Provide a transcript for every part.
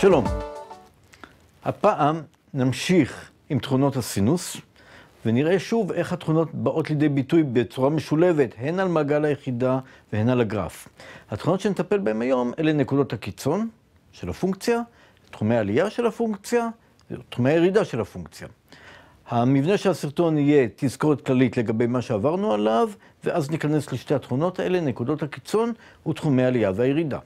שלום. הפעם נמשיך עם תכונות הסינוס, ונראה שוב איך התכונות באות לידי ביטוי בצורה משולבת, הן על מעגל היחידה והן על הגרף. התכונות שנטפל בהן היום אלה נקודות הקיצון של הפונקציה, תחומי העלייה של הפונקציה, ותחומי הירידה של הפונקציה. המבנה של הסרטון יהיה תזכורת כללית לגבי מה שעברנו עליו, ואז ניכנס לשתי התכונות האלה, נקודות הקיצון ותחומי העלייה והירידה.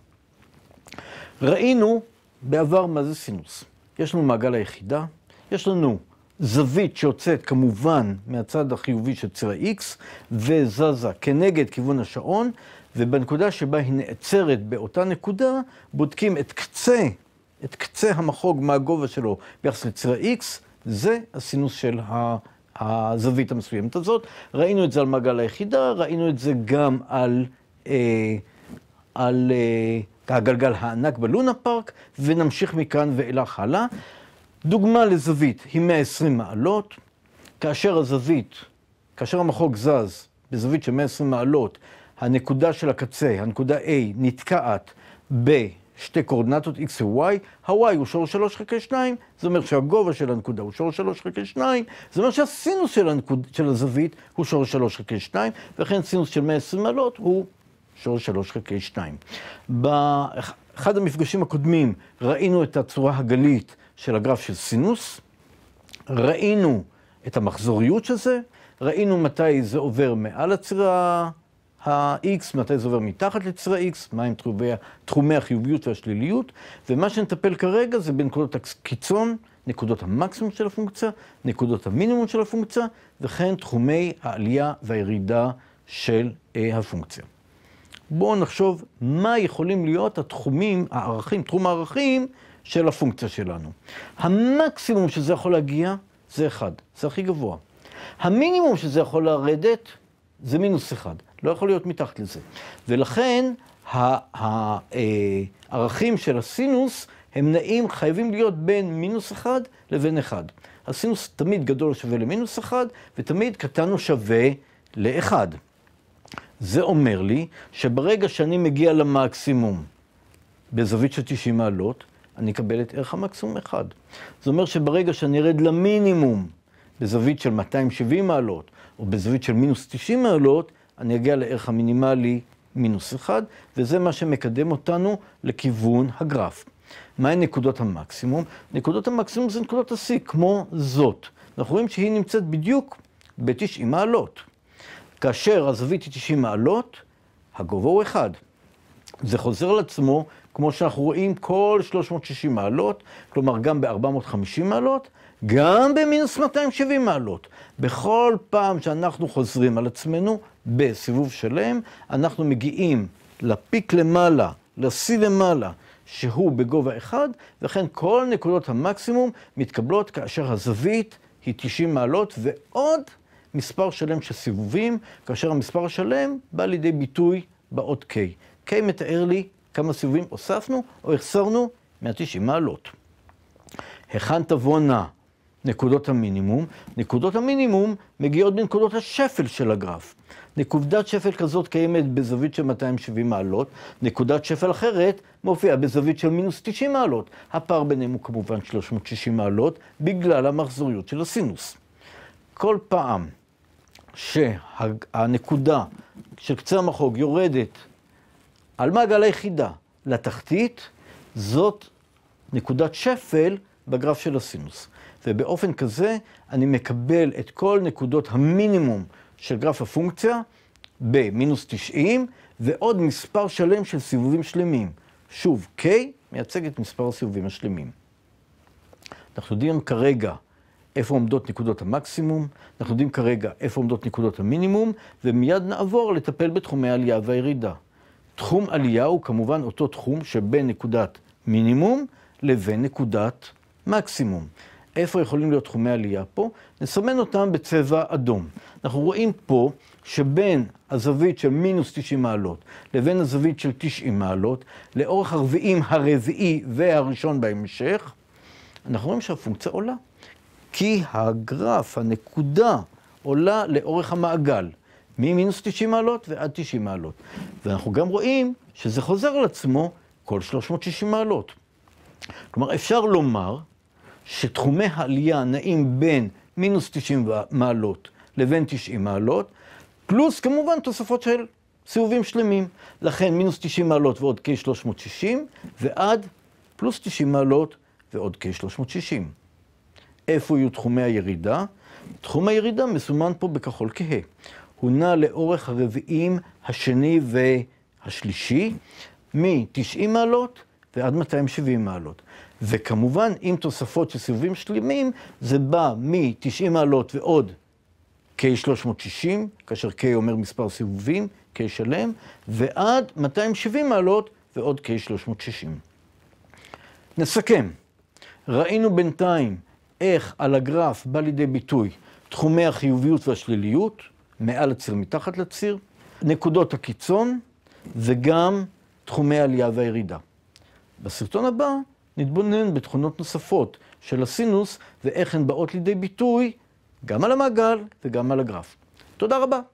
ראינו בעבר, מה זה סינוס? יש לנו מעגל היחידה, יש לנו זווית שיוצאת כמובן מהצד החיובי של ציר ה-X, וזזה כנגד כיוון השעון, ובנקודה שבה היא נעצרת באותה נקודה, בודקים את קצה, את קצה המחוג מהגובה שלו ביחס לציר ה-X, זה הסינוס של ה... הזווית המסוימת הזאת. ראינו את זה על מעגל היחידה, ראינו את זה גם על, אה, על אה, הגלגל הענק בלונה פארק, ונמשיך מכאן ואילך הלאה. דוגמה לזווית היא 120 מעלות, כאשר הזווית, כאשר המחוג זז בזווית של 120 מעלות, הנקודה של הקצה, הנקודה A, נתקעת בשתי קורדינטות x ו-y, ה-y הוא שור 3 חלקי 2, זה אומר שהגובה של הנקודה הוא שור 3 חלקי 2, זה אומר שהסינוס של, הנקוד, של הזווית הוא שור 3 חלקי 2, וכן סינוס של 120 מעלות הוא שורש 3 חלקי 2. באחד המפגשים הקודמים ראינו את הצורה הגלית של הגרף של סינוס, ראינו את המחזוריות של זה, ראינו מתי זה עובר מעל הציר ה-X, מתי זה עובר מתחת לציר ה-X, מהם תחומי, תחומי החיוביות והשליליות, ומה שנטפל כרגע זה בנקודות הקיצון, נקודות המקסימום של הפונקציה, נקודות המינימום של הפונקציה, וכן תחומי העלייה והירידה של אה, הפונקציה. בואו נחשוב מה יכולים להיות התחומים, הערכים, תחום הערכים של הפונקציה שלנו. המקסימום שזה יכול להגיע זה 1, זה הכי גבוה. המינימום שזה יכול לרדת זה מינוס 1, לא יכול להיות מתחת לזה. ולכן אה, הערכים של הסינוס הם נעים, חייבים להיות בין מינוס 1 לבין 1. הסינוס תמיד גדול שווה למינוס 1, ותמיד קטן או שווה לאחד. זה אומר לי שברגע שאני מגיע למקסימום בזווית של 90 מעלות, אני אקבל את ערך המקסימום 1. זה אומר שברגע שאני ארד למינימום בזווית של 270 מעלות, או בזווית של מינוס 90 מעלות, אני אגיע לערך המינימלי מינוס 1, וזה מה שמקדם אותנו לכיוון הגרף. מהן נקודות המקסימום? נקודות המקסימום זה נקודות השיא, כמו זאת. אנחנו רואים שהיא נמצאת בדיוק ב-90 מעלות. כאשר הזווית היא 90 מעלות, הגובה הוא 1. זה חוזר על עצמו, כמו שאנחנו רואים, כל 360 מעלות, כלומר גם ב-450 מעלות, גם במינוס 270 מעלות. בכל פעם שאנחנו חוזרים על עצמנו בסיבוב שלם, אנחנו מגיעים לפיק למעלה, לשיא למעלה, שהוא בגובה 1, וכן כל נקודות המקסימום מתקבלות כאשר הזווית היא 90 מעלות ועוד מספר שלם של סיבובים, כאשר המספר השלם בא לידי ביטוי באות K. K מתאר לי כמה סיבובים הוספנו או החסרנו מה-90 מעלות. היכן תבואנה נקודות המינימום? נקודות המינימום מגיעות מנקודות השפל של הגרף. נקודת שפל כזאת קיימת בזווית של 270 מעלות, נקודת שפל אחרת מופיעה בזווית של מינוס 90 מעלות. הפער ביניהם הוא כמובן 360 מעלות, בגלל המחזוריות של הסינוס. כל פעם שהנקודה של קצה המחוג יורדת על מעגל היחידה לתחתית, זאת נקודת שפל בגרף של הסינוס. ובאופן כזה אני מקבל את כל נקודות המינימום של גרף הפונקציה במינוס 90 ועוד מספר שלם של סיבובים שלמים. שוב, K מייצג את מספר הסיבובים השלמים. אנחנו יודעים כרגע איפה עומדות נקודות המקסימום, אנחנו יודעים כרגע איפה עומדות נקודות המינימום, ומיד נעבור לטפל בתחומי העלייה והירידה. תחום עלייה הוא כמובן אותו תחום שבין נקודת מינימום לבין נקודת מקסימום. איפה יכולים להיות תחומי עלייה פה? נסמן אותם בצבע אדום. אנחנו רואים פה שבין הזווית של מינוס 90 מעלות לבין הזווית של 90 מעלות, לאורך הרביעים הרביעי והראשון בהמשך, אנחנו רואים שהפונקציה עולה. כי הגרף, הנקודה, עולה לאורך המעגל, ממינוס 90 מעלות ועד 90 מעלות. ואנחנו גם רואים שזה חוזר על עצמו כל 360 מעלות. כלומר, אפשר לומר שתחומי העלייה נעים בין מינוס 90 מעלות לבין 90 מעלות, פלוס כמובן תוספות של סיבובים שלמים. לכן מינוס 90 מעלות ועוד כ-360, ועד פלוס 90 מעלות ועוד כ-360. איפה יהיו תחומי הירידה? תחום הירידה מסומן פה בכחול כהה. הוא נע לאורך הרביעים השני והשלישי, מ-90 מעלות ועד 270 מעלות. וכמובן, עם תוספות של סיבובים שלמים, זה בא מ-90 מעלות ועוד K360, כאשר K אומר מספר סיבובים, K שלם, ועד 270 מעלות ועוד K360. נסכם, ראינו בינתיים איך על הגרף בא לידי ביטוי תחומי החיוביות והשליליות, מעל הציר, מתחת לציר, נקודות הקיצון וגם תחומי העלייה והירידה. בסרטון הבא נתבונן בתכונות נוספות של הסינוס ואיך הן באות לידי ביטוי גם על המעגל וגם על הגרף. תודה רבה.